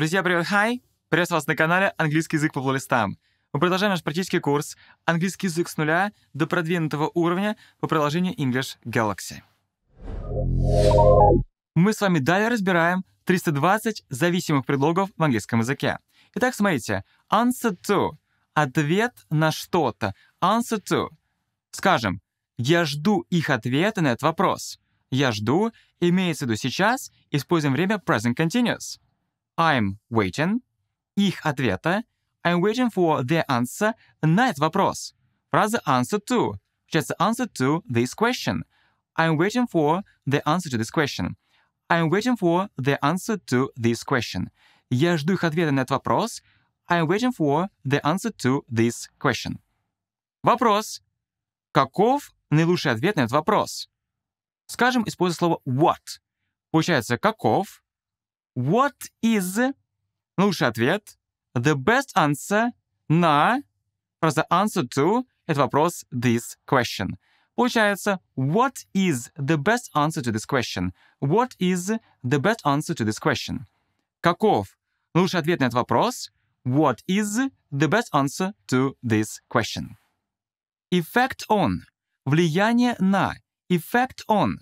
Друзья, привет, хай! Приветствую вас на канале «Английский язык по плейлистам». Мы продолжаем наш практический курс «Английский язык с нуля до продвинутого уровня» по приложению English Galaxy. Мы с вами далее разбираем 320 зависимых предлогов в английском языке. Итак, смотрите. Answer to — ответ на что-то. Answer to. Скажем, я жду их ответа на этот вопрос. Я жду, имеется в виду сейчас, используем время present continuous. I'm waiting. Их ответа I'm waiting for their answer на этот вопрос. Фраза answer to. Just answer to this question. I'm waiting for the answer to this question. I'm waiting for the answer to this question. Я жду их ответа на этот вопрос. I'm waiting for the answer to this question. Вопрос. Каков наилучший ответ на этот вопрос? Скажем, используя слово what. Получается, каков What is лучший ответ? The best answer на the answer to это вопрос this question. Получается, what is the best answer to this question? What is the best answer to this question? Каков лучший ответ на этот вопрос? What is the best answer to this question? Effect on. Влияние на. Effect on.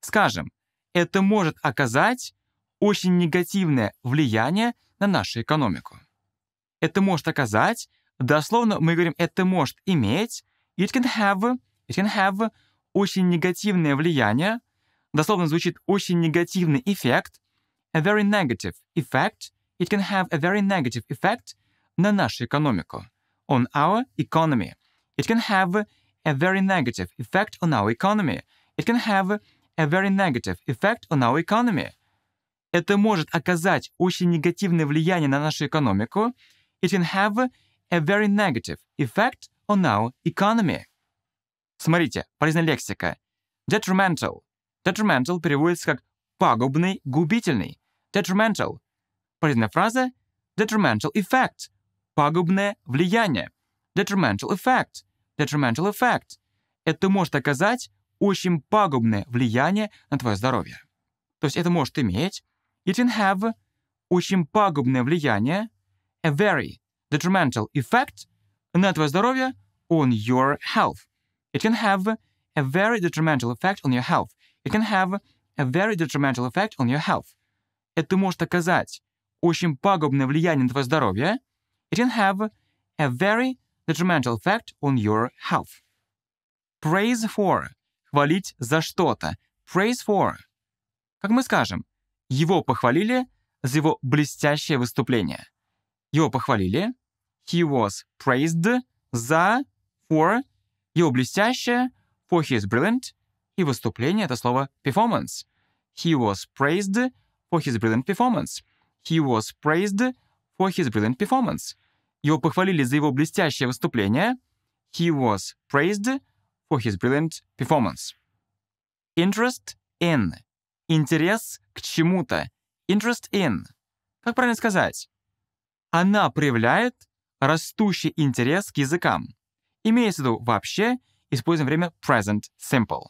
Скажем, это может оказать очень негативное влияние на нашу экономику. Это может оказать, дословно мы говорим «это может иметь», it can have, it can have очень негативное влияние, дословно звучит «очень негативный эффект», a very negative effect, it can have a very negative effect на нашу экономику, on our economy. It can have a very negative effect on our economy. It can have a very negative effect on our economy. Это может оказать очень негативное влияние на нашу экономику. It can have a very negative effect on our economy. Смотрите, полезная лексика. Detrimental. Detrimental переводится как пагубный, губительный. Detrimental. Полезная фраза detrimental effect. Пагубное влияние. Detrimental effect. Detrimental effect. Это может оказать очень пагубное влияние на твое здоровье. То есть это может иметь It can have очень пагубное влияние, a very detrimental effect на твое здоровье, on your health. It can have a very detrimental effect on your health. It can have a very detrimental effect on your health. Это может оказать очень пагубное влияние на твое здоровье. It can have a very detrimental effect on your health. Praise for. Хвалить за что-то. Praise for. Как мы скажем, Его похвалили за его блестящее выступление. Его похвалили. He was praised за, for, его блестящее, for his brilliant, и выступление — это слово performance. He was praised for his brilliant performance. He was praised for his brilliant performance. Его похвалили за его блестящее выступление. He was praised for his brilliant performance. Interest in интерес к чему-то, interest in. Как правильно сказать? Она проявляет растущий интерес к языкам. Имеется в виду вообще, используем время present simple.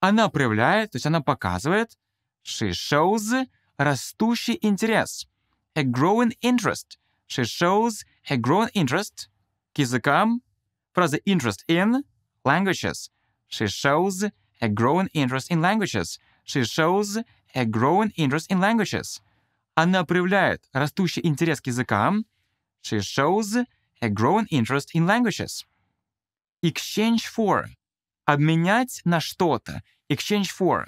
Она проявляет, то есть она показывает, she shows растущий интерес, a growing interest. She shows a growing interest к языкам. Фраза interest in languages. She shows a growing interest in languages. She shows a growing interest in languages. Она проявляет растущий интерес к языкам. She shows a growing interest in languages. Exchange for. Обменять на что-то. Exchange for.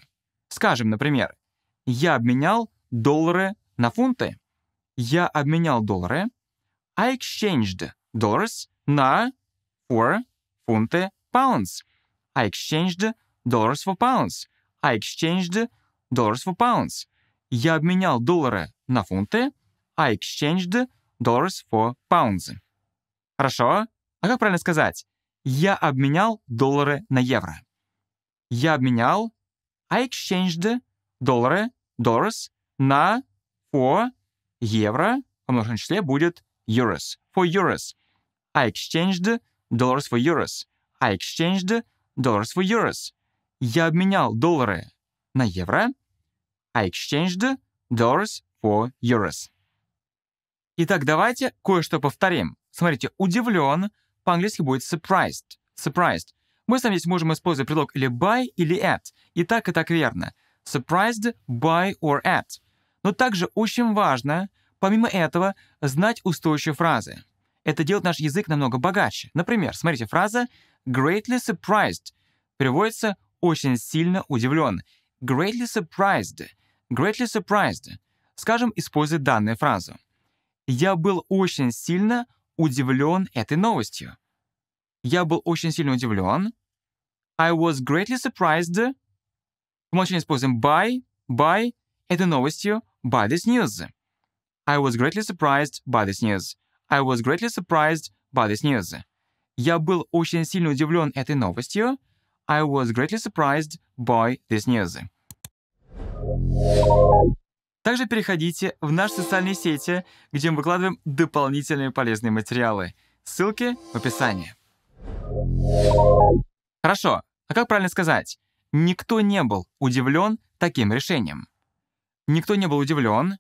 Скажем, например, я обменял доллары на фунты. Я обменял доллары. I exchanged dollars на for фунты pounds. I exchanged dollars for pounds. I exchanged dollars for pounds. Я обменял доллары на фунты. I exchanged dollars for pounds. Хорошо. А как правильно сказать? Я обменял доллары на евро. Я обменял I exchanged доллары, dollars, на for евро, В множественном числе будет euros. For euros. I exchanged dollars for euros. I exchanged dollars for euros. Я обменял доллары на евро. I exchanged dollars for euros. Итак, давайте кое-что повторим. Смотрите, удивлен по-английски будет surprised. Surprised. Мы с вами здесь можем использовать предлог или by, или at. И так, и так верно. Surprised by or at. Но также очень важно, помимо этого, знать устойчивые фразы. Это делает наш язык намного богаче. Например, смотрите, фраза greatly surprised переводится очень сильно удивлен. Greatly surprised. Greatly surprised. Скажем, используя данную фразу. Я был очень сильно удивлен этой новостью. Я был очень сильно удивлен. I was greatly surprised. В молчании используем by, by этой новостью, by this news. I was greatly surprised by this news. I was greatly surprised by this news. Я был очень сильно удивлен этой новостью. I was greatly surprised by this news. Также переходите в наши социальные сети, где мы выкладываем дополнительные полезные материалы. Ссылки в описании. Хорошо, а как правильно сказать? Никто не был удивлен таким решением. Никто не был удивлен.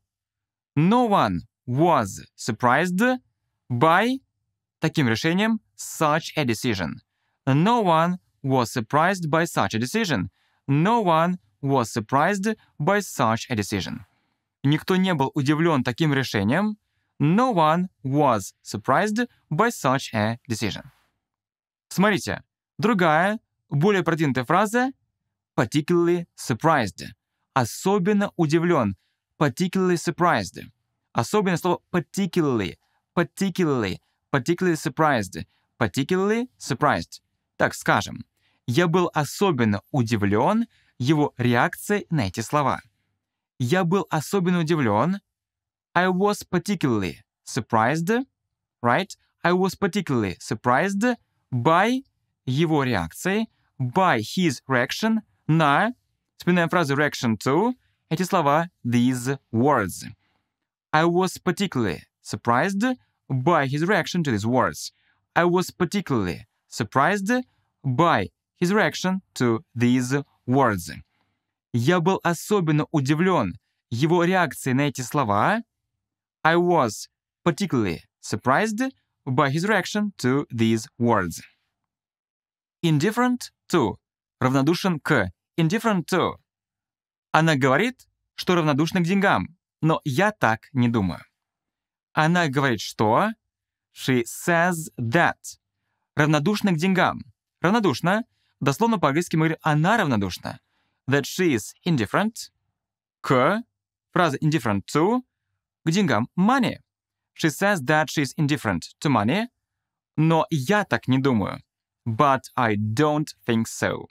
No one was surprised by таким решением such a decision. No one was surprised by such a decision. No one was surprised by such a decision. Никто не был удивлен таким решением. No one was surprised by such a decision. Смотрите, другая, более продвинутая фраза particularly surprised. Особенно удивлен. Particularly surprised. Особенно слово particularly. Particularly. Particularly surprised. Particularly surprised. Так скажем. Я был особенно удивлен его реакцией на эти слова. Я был особенно удивлен. I was particularly surprised, right? I was particularly surprised by его реакцией, by his reaction на, вспоминаем фразу reaction to, эти слова these words. I was particularly surprised by his reaction to these words. I was particularly surprised by his reaction to these words. Я был особенно удивлен его реакцией на эти слова. I was particularly surprised by his reaction to these words. Indifferent to. Равнодушен к. Indifferent to. Она говорит, что равнодушна к деньгам, но я так не думаю. Она говорит, что... She says that. Равнодушна к деньгам. Равнодушна — Дословно по-английски мы говорим «она равнодушна». That she is indifferent к фраза indifferent to к деньгам money. She says that she is indifferent to money. Но я так не думаю. But I don't think so.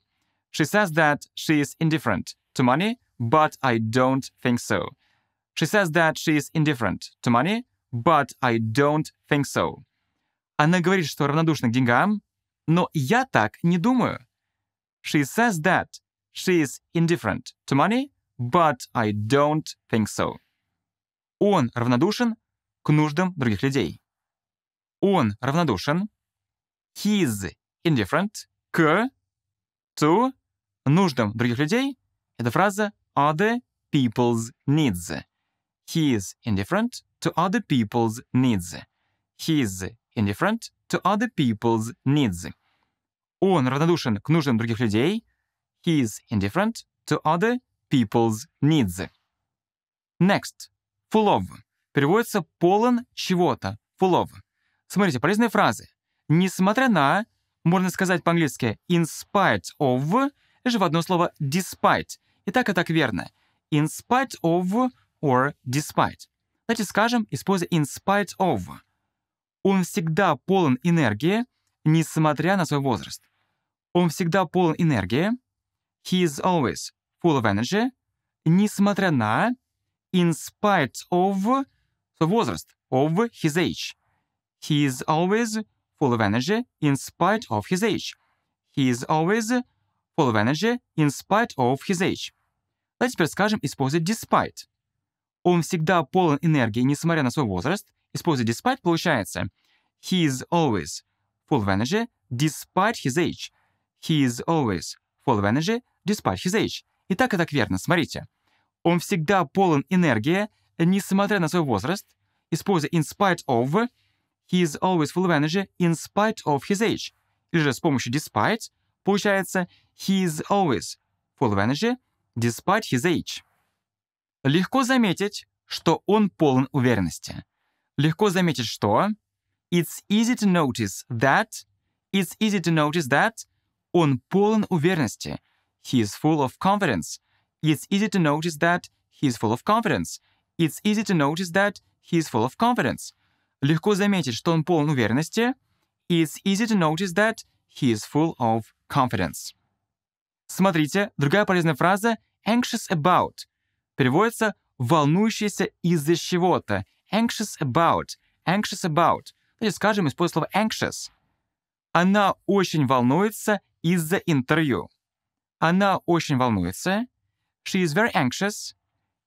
She says that she is indifferent to money, but I don't think so. She says that she is indifferent to money, but I don't think so. Она говорит, что равнодушна к деньгам, но я так не думаю. She says that she is indifferent to money, but I don't think so. Он равнодушен к нуждам других людей. Он равнодушен. He's indifferent к to нуждам других людей. Это фраза other people's needs. He is indifferent to other people's needs. He is indifferent to other people's needs. Он равнодушен к нуждам других людей. He is indifferent to other people's needs. Next. Full of. Переводится полон чего-то. Full of. Смотрите, полезные фразы. Несмотря на, можно сказать по-английски in spite of, же в одно слово despite. И так и так верно. In spite of or despite. Давайте скажем, используя in spite of. Он всегда полон энергии, несмотря на свой возраст. Он всегда полон энергии. He is always full of energy. Несмотря на, in spite of, возраст, of his age. He is always full of energy in spite of his age. He is always full of energy in spite of his age. А теперь скажем, использовать despite. Он всегда полон энергии, несмотря на свой возраст. Используя despite, получается he is always full of energy despite his age. He is always full of energy despite his age. И так это верно, смотрите. Он всегда полон энергии, несмотря на свой возраст, используя in spite of, he is always full of energy in spite of his age. Или же с помощью despite получается he is always full of energy despite his age. Легко заметить, что он полон уверенности. Легко заметить, что it's easy to notice that it's easy to notice that он полон уверенности. He is full of confidence. It's easy to notice that he is full of confidence. It's easy to notice that he is full of confidence. Легко заметить, что он полон уверенности. It's easy to notice that he is full of confidence. Смотрите, другая полезная фраза anxious about переводится волнующийся из-за чего-то. Anxious about. Anxious about. Давайте скажем, используя слово anxious. Она очень волнуется из-за интервью. Она очень волнуется. She is very anxious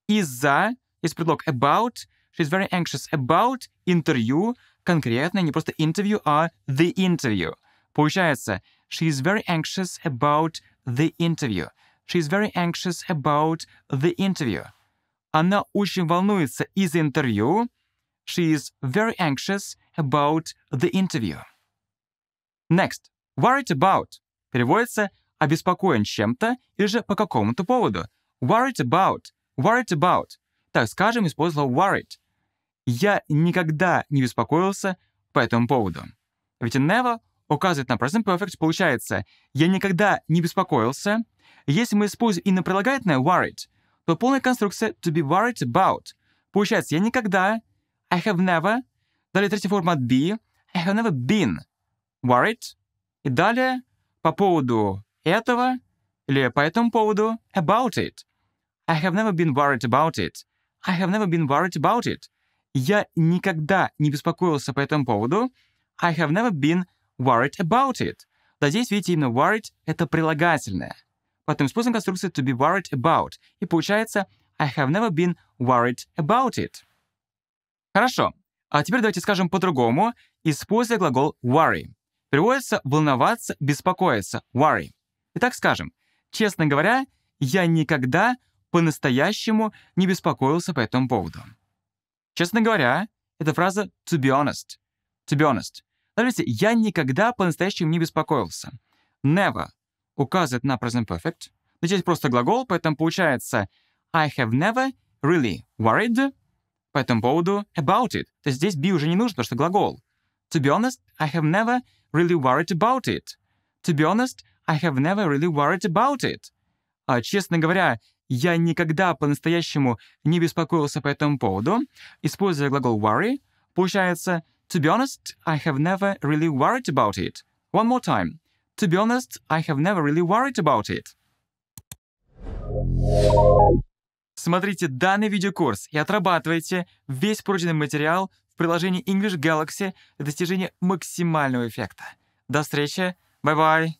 из-за, есть предлог about, is very anxious about интервью, конкретно, не просто interview а the interview. Получается, she is very anxious about the interview. She is very anxious about the interview. Она очень волнуется из интервью. She is very anxious about the interview. Next, worried about. переводится «обеспокоен чем-то» или же «по какому-то поводу». Worried about. Worried about. Так, скажем, использовал worried. Я никогда не беспокоился по этому поводу. Ведь never указывает на present perfect, получается, я никогда не беспокоился. Если мы используем инопролагательное worried, то полная конструкция to be worried about. Получается, я никогда, I have never, далее третий формат be, I have never been worried, и далее по поводу этого или по этому поводу about it. I have never been worried about it. I have never been worried about it. Я никогда не беспокоился по этому поводу. I have never been worried about it. Да здесь, видите, именно worried — это прилагательное. поэтому используем конструкцию to be worried about. И получается I have never been worried about it. Хорошо. А теперь давайте скажем по-другому, используя глагол worry. Переводится «волноваться», «беспокоиться», «worry». Итак, скажем, честно говоря, я никогда по-настоящему не беспокоился по этому поводу. Честно говоря, эта фраза «to be honest». «To be honest». Смотрите, я никогда по-настоящему не беспокоился. Never указывает на present perfect. Но здесь просто глагол, поэтому получается I have never really worried по этому поводу about it. То есть здесь be уже не нужно, потому что глагол. To be honest, I have never really worried about it. To be honest, I have never really worried about it. А, честно говоря, я никогда по-настоящему не беспокоился по этому поводу. Используя глагол worry, получается To be honest, I have never really worried about it. One more time. To be honest, I have never really worried about it. Смотрите данный видеокурс и отрабатывайте весь пройденный материал в приложении English Galaxy для достижения максимального эффекта. До встречи. Bye-bye.